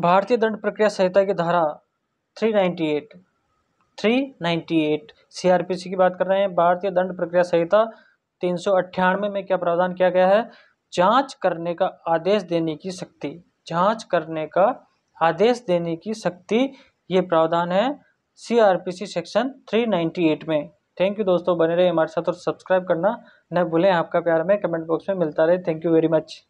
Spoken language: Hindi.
भारतीय दंड प्रक्रिया संहिता की धारा 398 398 सीआरपीसी की बात कर रहे हैं भारतीय दंड प्रक्रिया संहिता तीन में क्या प्रावधान किया गया है जांच करने का आदेश देने की शक्ति जांच करने का आदेश देने की शक्ति ये प्रावधान है सीआरपीसी सेक्शन 398 में थैंक यू दोस्तों बने रहे हमारे साथ और सब्सक्राइब करना न भूलें आपका प्यार में कमेंट बॉक्स में मिलता रहे थैंक यू वेरी मच